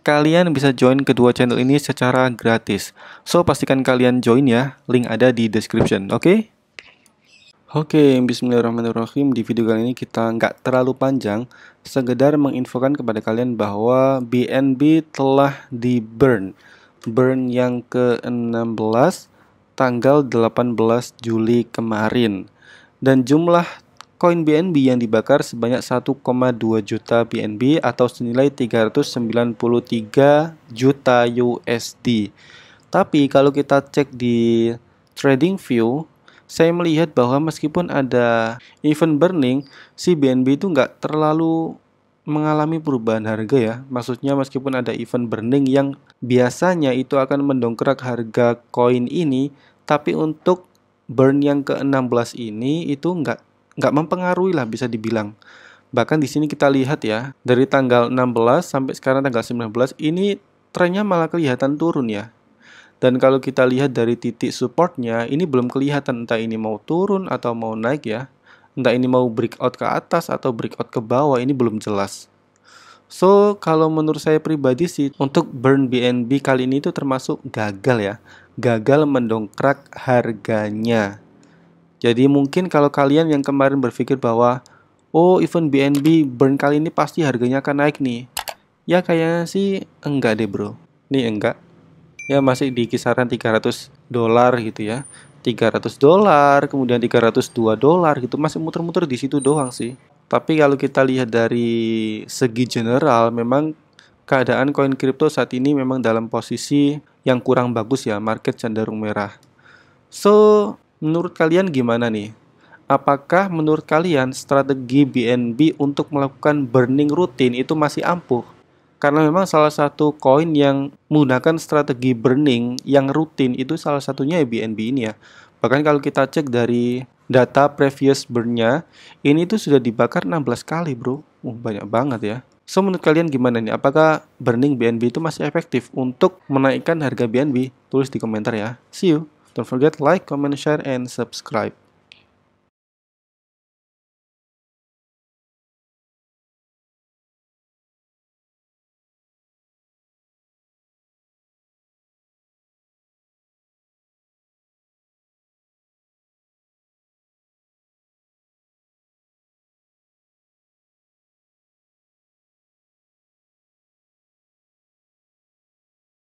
kalian bisa join kedua channel ini secara gratis. So, pastikan kalian join ya, link ada di description, oke? Okay? Oke, okay, bismillahirrahmanirrahim. Di video kali ini kita nggak terlalu panjang, sekedar menginfokan kepada kalian bahwa BNB telah di burn. Burn yang ke-16 tanggal 18 Juli kemarin. Dan jumlah koin BNB yang dibakar sebanyak 1,2 juta BNB atau senilai 393 juta USD. Tapi kalau kita cek di trading view, saya melihat bahwa meskipun ada event burning, si BNB itu nggak terlalu mengalami perubahan harga ya. Maksudnya meskipun ada event burning yang biasanya itu akan mendongkrak harga koin ini, tapi untuk burn yang ke-16 ini itu nggak nggak mempengaruhi lah bisa dibilang. Bahkan di sini kita lihat ya, dari tanggal 16 sampai sekarang tanggal 19 ini trennya malah kelihatan turun ya. Dan kalau kita lihat dari titik supportnya, ini belum kelihatan entah ini mau turun atau mau naik ya. Entah ini mau breakout ke atas atau breakout ke bawah, ini belum jelas. So, kalau menurut saya pribadi sih, untuk burn BNB kali ini itu termasuk gagal ya. Gagal mendongkrak harganya. Jadi mungkin kalau kalian yang kemarin berpikir bahwa oh event BNB burn kali ini pasti harganya akan naik nih. Ya kayaknya sih enggak deh bro. Nih enggak. Ya masih di kisaran 300 dolar gitu ya. 300 dolar, kemudian 302 dolar gitu masih muter-muter di situ doang sih. Tapi kalau kita lihat dari segi general memang keadaan koin kripto saat ini memang dalam posisi yang kurang bagus ya, market cenderung merah. So, Menurut kalian gimana nih? Apakah menurut kalian strategi BNB untuk melakukan burning rutin itu masih ampuh? Karena memang salah satu koin yang menggunakan strategi burning yang rutin itu salah satunya ya BNB ini ya. Bahkan kalau kita cek dari data previous burnnya, ini tuh sudah dibakar 16 kali bro. Uh, banyak banget ya. So menurut kalian gimana nih? Apakah burning BNB itu masih efektif untuk menaikkan harga BNB? Tulis di komentar ya. See you. Don't forget like, comment, share and subscribe.